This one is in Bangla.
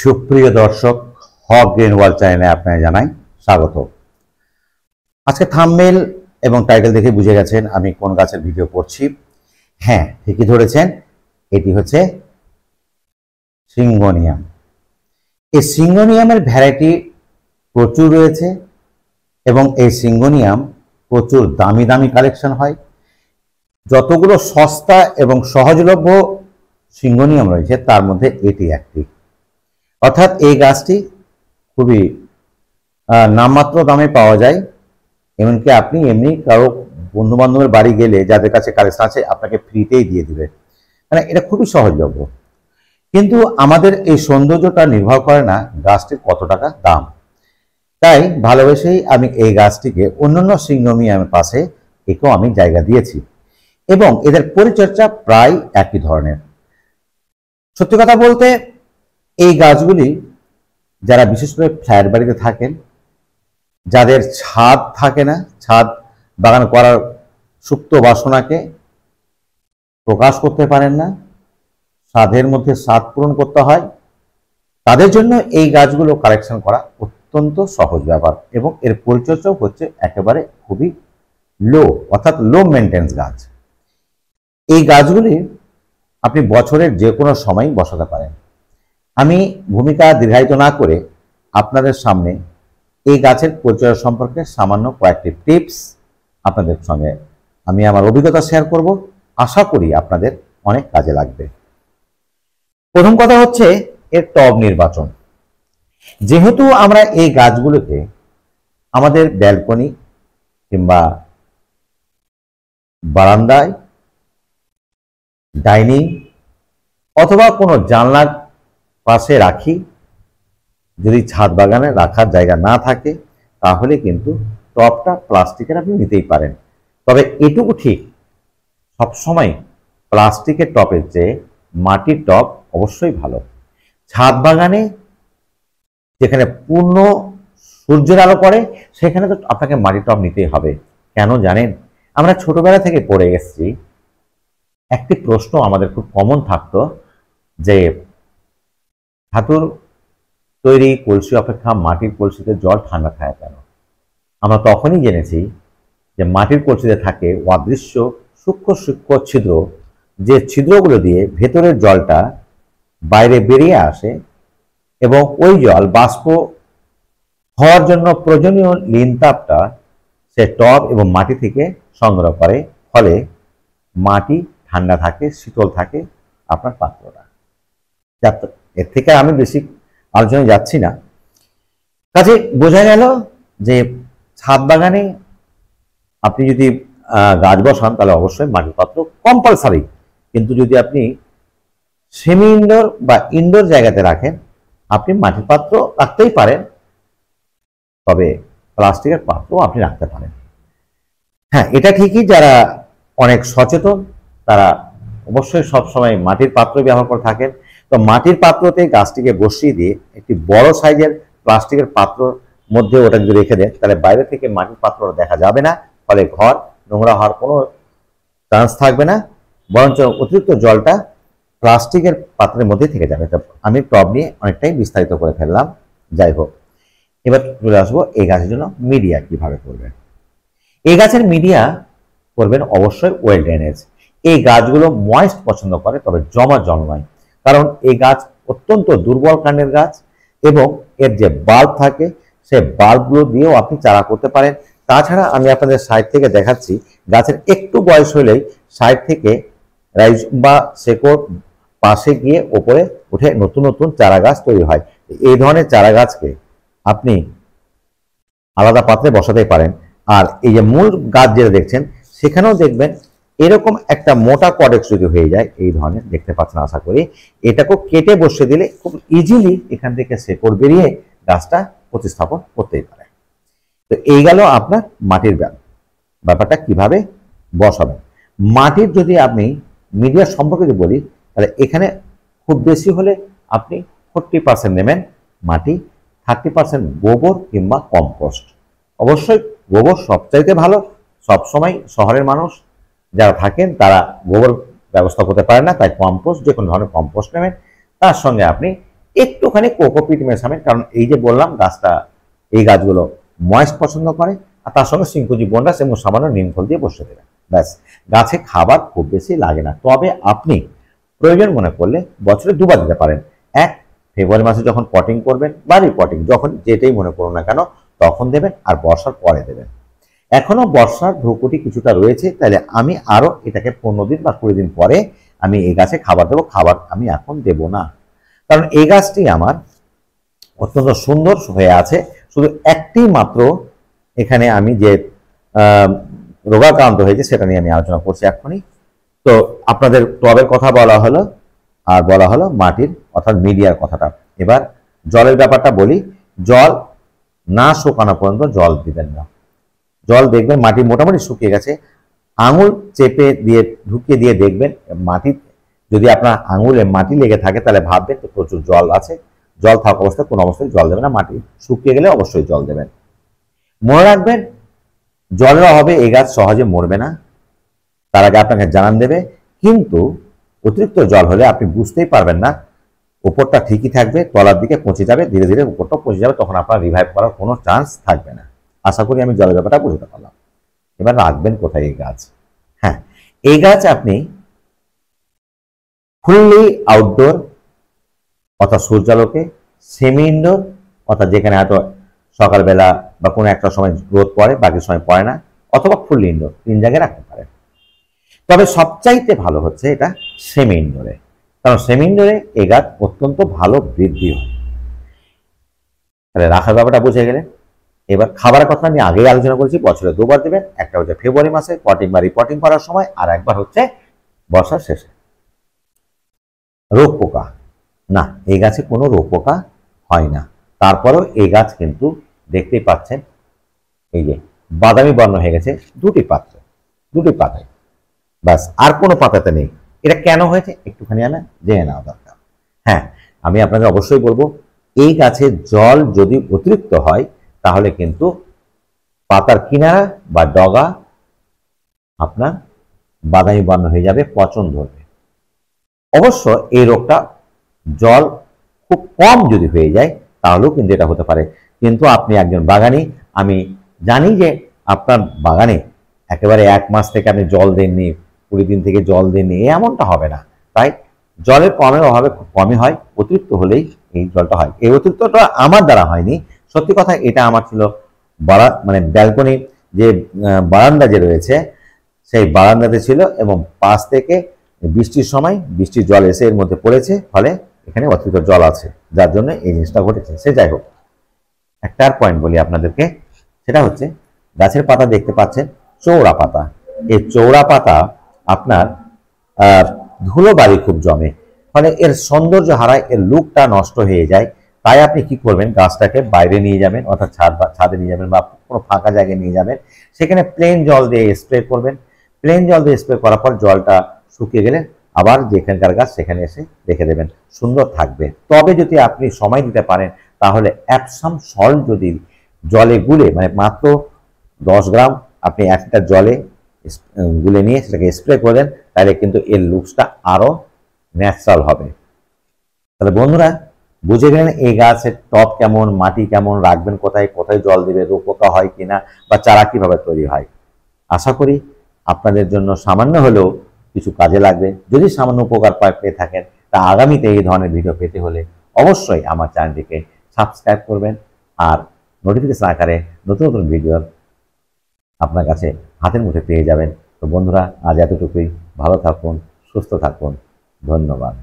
সুপ্রিয় দর্শক হক গ্রিন ওয়ার্ল্ড চ্যানেলে আপনাকে জানাই স্বাগত আজকে থামমেল এবং টাইটেল দেখে বুঝে গেছেন আমি কোন গাছের ভিডিও করছি হ্যাঁ ঠিকই ধরেছেন এটি হচ্ছে সিঙ্গোনিয়াম এই সিঙ্গোনিয়ামের ভ্যারাইটি প্রচুর রয়েছে এবং এই সিঙ্গোনিয়াম প্রচুর দামি দামি কালেকশন হয় যতগুলো সস্তা এবং সহজলভ্য সিঙ্গোনিয়াম রয়েছে তার মধ্যে এটি একটি অর্থাৎ এই গাছটি খুবই নামমাত্র দামে পাওয়া যায় এমনকি আপনি এমনি কারো বন্ধু বান্ধবের বাড়ি গেলে যাদের কাছে কালেকশন আছে আপনাকে ফ্রিতেই দিয়ে দিবে মানে এটা খুবই সহজলভ্য কিন্তু আমাদের এই সৌন্দর্যটা নির্ভর করে না গাছটির কত টাকা দাম তাই ভালোবেসেই আমি এই গাছটিকে অন্যান্য সিগনোমিয়ামের পাশে একেও আমি জায়গা দিয়েছি এবং এদের পরিচর্যা প্রায় একই ধরনের সত্যি কথা বলতে এই গাছগুলি যারা বিশেষ করে ফ্ল্যাট বাড়িতে থাকেন যাদের ছাদ থাকে না ছাদ বাগান করার সুপ্ত বাসনাকে প্রকাশ করতে পারেন না স্বাদের মধ্যে স্বাদ পূরণ করতে হয় তাদের জন্য এই গাছগুলো কালেকশন করা অত্যন্ত সহজ ব্যাপার এবং এর পরিচর্যাও হচ্ছে একেবারে খুবই লো অর্থাৎ লো মেনটেন্স গাছ এই গাছগুলি আপনি বছরের যে কোনো সময় বসাতে পারেন আমি ভূমিকা দীর্ঘায়িত না করে আপনাদের সামনে এই গাছের পরিচয় সম্পর্কে সামান্য কয়েকটি টিপস আপনাদের সঙ্গে আমি আমার অভিজ্ঞতা শেয়ার করব আশা করি আপনাদের অনেক কাজে লাগবে প্রথম কথা হচ্ছে এর টব নির্বাচন যেহেতু আমরা এই গাছগুলোকে আমাদের ব্যালকনি কিংবা বারান্দায় ডাইনিং অথবা কোনো জানলার পাশে রাখি যদি ছাদ বাগানে রাখার জায়গা না থাকে তাহলে কিন্তু টপটা প্লাস্টিকের আপনি নিতেই পারেন তবে এটুকু ঠিক সবসময় প্লাস্টিকের টপের চেয়ে মাটির টপ অবশ্যই ভালো ছাদ বাগানে যেখানে পূর্ণ সূর্যের আলো পড়ে সেখানে তো আপনাকে মাটির টপ নিতেই হবে কেন জানেন আমরা ছোটবেলা থেকে পড়ে এসেছি একটি প্রশ্ন আমাদের খুব কমন থাকতো যে ধাতুর তৈরি কলসি অপেক্ষা মাটির কলসিতে জল ঠান্ডা থাকে কেন আমরা তখনই জেনেছি যে মাটির কলসিতে থাকে অদৃশ্য সূক্ষ্ম সূক্ষ্ম ছিদ্র যে ছিদ্রগুলো দিয়ে ভেতরের জলটা বাইরে বেরিয়ে আসে এবং ওই জল বাষ্প হওয়ার জন্য প্রয়োজনীয় লিনতাপটা সে টব এবং মাটি থেকে সংগ্রহ করে ফলে মাটি ঠান্ডা থাকে শীতল থাকে আপনার পাত্রটা এর থেকে আমি বেশি আলোচনায় যাচ্ছি না কাজে বোঝা গেল যে ছাদ বাগানে আপনি যদি গাছ বসান তাহলে অবশ্যই মাটিপাত্র কম্পালসারি কিন্তু যদি আপনি সেমি ইনডোর বা ইনডোর জায়গাতে রাখেন আপনি মাটির পাত্র রাখতেই পারেন তবে প্লাস্টিকের পাত্র আপনি রাখতে পারেন হ্যাঁ এটা ঠিকই যারা অনেক সচেতন তারা অবশ্যই সবসময় মাটির পাত্র ব্যবহার করে থাকেন তো মাটির পাত্রতে গাছটিকে বসিয়ে দিয়ে একটি বড় সাইজের প্লাস্টিকের পাত্র মধ্যে ওটা যদি রেখে দেন তাহলে বাইরে থেকে মাটির পাত্র দেখা যাবে না ফলে ঘর নোংরা হওয়ার কোনো চান্স থাকবে না বরঞ্চ অতিরিক্ত জলটা প্লাস্টিকের পাত্রের মধ্যে থেকে যাবে আমি টব নিয়ে অনেকটাই বিস্তারিত করে ফেললাম যাই হোক এবার চলে আসবো এই গাছের জন্য মিডিয়া কিভাবে করবেন এই গাছের মিডিয়া করবেন অবশ্যই ওয়েল ড্রেনেজ এই গাছগুলো ময়েস্ট পছন্দ করে তবে জমা জল নয় কারণ এই গাছ অত্যন্ত দুর্বল কানের গাছ এবং এর যে বাল্ব থাকে সে বাল্বগুলো দিয়েও আপনি চারা করতে পারেন তাছাড়া আমি আপনাদের সাইড থেকে দেখাচ্ছি গাছের একটু বয়স হলেই সাইড থেকে রাইজ বা শেকড় পাশে গিয়ে ওপরে উঠে নতুন নতুন চারা গাছ তৈরি হয় এই ধরনের চারা গাছকে আপনি আলাদা পাত্রে বসাতে পারেন আর এই যে মূল গাছ যেটা দেখছেন সেখানেও দেখবেন এরকম একটা মোটা কডেক্স যদি হয়ে যায় এই ধরনের দেখতে পাচ্ছেন আশা করি এটাকে কেটে বসে দিলে খুব ইজিলি এখান থেকে শেকড় বেরিয়ে গাছটা প্রতিস্থাপন করতেই পারে তো এই গেল আপনার মাটির ব্যাগ ব্যাপারটা কিভাবে বসাবেন মাটির যদি আপনি মিডিয়া সম্পর্কে যদি বলি তাহলে এখানে খুব বেশি হলে আপনি ফোরটি পার্সেন্ট নেবেন মাটি থার্টি পার্সেন্ট গোবর কিংবা কম্পোস্ট অবশ্যই গোবর সবচাইতে ভালো সবসময় শহরের মানুষ যারা থাকেন তারা গোবর ব্যবস্থা করতে পারে না তাই কম্পোস্ট যে কোনো ধরনের কম্পোস্ট নেবেন তার সঙ্গে আপনি একটুখানি কোকোপিট মেশাবেন কারণ এই যে বললাম গাছটা এই গাছগুলো ময়েস্ট পছন্দ করে আর তার সঙ্গে সিংকুজি বন্ডাস এবং সামান্য নিমফল দিয়ে বসে দেবেন ব্যাস গাছে খাবার খুব বেশি লাগে না তবে আপনি প্রয়োজন মনে করলে বছরে দুবার দিতে পারেন এক ফেব্রুয়ারি মাসে যখন পটিং করবেন বাড়ির পটিং যখন যেটাই মনে করুন না কেন তখন দেবেন আর বর্ষার পরে দেবেন এখনও বর্ষার ভ্রুকুটি কিছুটা রয়েছে তাহলে আমি আরও এটাকে পনেরো দিন বা কুড়ি দিন পরে আমি এই গাছে খাবার দেবো খাবার আমি এখন দেব না কারণ এই গাছটি আমার অত্যন্ত সুন্দর হয়ে আছে শুধু একটি মাত্র এখানে আমি যে রোগাক্রান্ত হয়েছে সেটা নিয়ে আমি আলোচনা করছি এখনই তো আপনাদের টবের কথা বলা হলো আর বলা হলো মাটির অর্থাৎ মিডিয়ার কথাটা এবার জলের ব্যাপারটা বলি জল না শুকানো পর্যন্ত জল দিবেন না জল দেখবেন মাটি মোটামুটি শুকিয়ে গেছে আঙুল চেপে দিয়ে ঢুকিয়ে দিয়ে দেখবেন মাটি যদি আপনার আঙুলে মাটি লেগে থাকে তাহলে ভাববেন তো প্রচুর জল আছে জল থাকা অবস্থায় কোনো অবস্থায় জল দেবেন না মাটি শুকিয়ে গেলে অবশ্যই জল দেবেন মনে রাখবেন জলের অভাবে এ গাছ সহজে মরবে না তার আগে আপনাকে জানান দেবে কিন্তু অতিরিক্ত জল হলে আপনি বুঝতেই পারবেন না উপরটা ঠিকই থাকবে তলার দিকে পচে যাবে ধীরে ধীরে উপরটা পচে যাবে তখন আপনার রিভাইভ করার কোনো চান্স থাকবে না আশা করি আমি জলের ব্যাপারটা বুঝতে পারলাম এবার রাখবেন কোথায় এই গাছ হ্যাঁ এই গাছ আপনি ফুললি আউটডোর অর্থাৎ সূর্যালোকে সেমি ইনডোর অর্থাৎ যেখানে হয়তো সকালবেলা বা কোনো একটা সময় রোদ পড়ে বাকি সময় পড়ে না অথবা ফুললি ইনডোর তিন জায়গায় রাখতে পারেন তবে সবচাইতে ভালো হচ্ছে এটা সেমি ইনডোরে কারণ সেমি ইনডোরে এই গাছ অত্যন্ত ভালো বৃদ্ধি হয় তাহলে রাখার ব্যাপারটা বুঝে গেলে এবার খাবারের কথা আমি আগেই আলোচনা করেছি বছরে দুবার দেবেন একটা হচ্ছে ফেব্রুয়ারি মাসে পটিং বা রিপটিং করার সময় আর একবার হচ্ছে বর্ষার শেষে রোগ পোকা না এই গাছে কোনো রোগ পোকা হয় না তারপরেও এই গাছ কিন্তু দেখতেই পাচ্ছেন এই যে বাদামি বর্ণ হয়ে গেছে দুটি পাত্র দুটি পাতায় বাস আর কোনো পাতাতে নেই এটা কেন হয়েছে একটুখানি আমি জেনে নেওয়া দরকার হ্যাঁ আমি আপনাকে অবশ্যই বলবো এই গাছে জল যদি অতিরিক্ত হয় তাহলে কিন্তু পাতার কিনারা বা ডগা আপনার বাদামি বর্ণ হয়ে যাবে পচন ধরবে অবশ্য এই রোগটা জল খুব কম যদি হয়ে যায় তাহলেও কিন্তু এটা হতে পারে কিন্তু আপনি একজন বাগানি আমি জানি যে আপনার বাগানে একেবারে এক মাস থেকে আপনি জল দেননি কুড়ি দিন থেকে জল দেননি এমনটা হবে না তাই জলের কমের অভাবে খুব কমই হয় অতিরিক্ত হলেই এই জলটা হয় এই অতিরিক্তটা আমার দ্বারা হয়নি সত্যি কথা এটা আমার ছিল বারা মানে ব্যালকনি যে বারান্দা যে রয়েছে সেই বারান্দাতে ছিল এবং পাশ থেকে বৃষ্টির সময় বৃষ্টির জল এসে এর মধ্যে পড়েছে ফলে এখানে অতিরিক্ত জল আছে যার জন্য এই জিনিসটা ঘটেছে সে যাই হোক একটা পয়েন্ট বলি আপনাদেরকে সেটা হচ্ছে গাছের পাতা দেখতে পাচ্ছেন চৌড়া পাতা এই চৌড়া পাতা আপনার ধুলো বাড়ি খুব জমে ফলে এর সৌন্দর্য হারায় এর লুকটা নষ্ট হয়ে যায় তাই আপনি কি করবেন গাছটাকে বাইরে নিয়ে যাবেন অর্থাৎ ছাদ ছাদে নিয়ে যাবেন বা কোনো ফাঁকা জায়গায় নিয়ে যাবেন সেখানে প্লেন জল দিয়ে স্প্রে করবেন প্লেন জল দিয়ে স্প্রে করার পর জলটা শুকিয়ে গেলে আবার যেখানকার গাছ সেখানে এসে রেখে দেবেন সুন্দর থাকবে তবে যদি আপনি সময় দিতে পারেন তাহলে অ্যাপসাম সল্ট যদি জলে গুলে মানে মাত্র দশ গ্রাম আপনি এক লিটার জলে গুলে নিয়ে সেটাকে স্প্রে করেন তাহলে কিন্তু এর লুকসটা আরও ন্যাচারাল হবে তাহলে বন্ধুরা বুঝে গেলেন এই গাছের টপ কেমন মাটি কেমন রাখবেন কোথায় কোথায় জল দেবে রোপোকা হয় কিনা বা চারা কিভাবে তৈরি হয় আশা করি আপনাদের জন্য সামান্য হলেও কিছু কাজে লাগবে যদি সামান্য উপকার পায় পেয়ে থাকেন তা আগামীতে এই ধরনের ভিডিও পেতে হলে অবশ্যই আমার চ্যানেলটিকে সাবস্ক্রাইব করবেন আর নোটিফিকেশন আকারে নতুন নতুন ভিডিওর আপনার কাছে হাতের মুঠে পেয়ে যাবেন তো বন্ধুরা আজ এতটুকুই ভালো থাকুন সুস্থ থাকুন ধন্যবাদ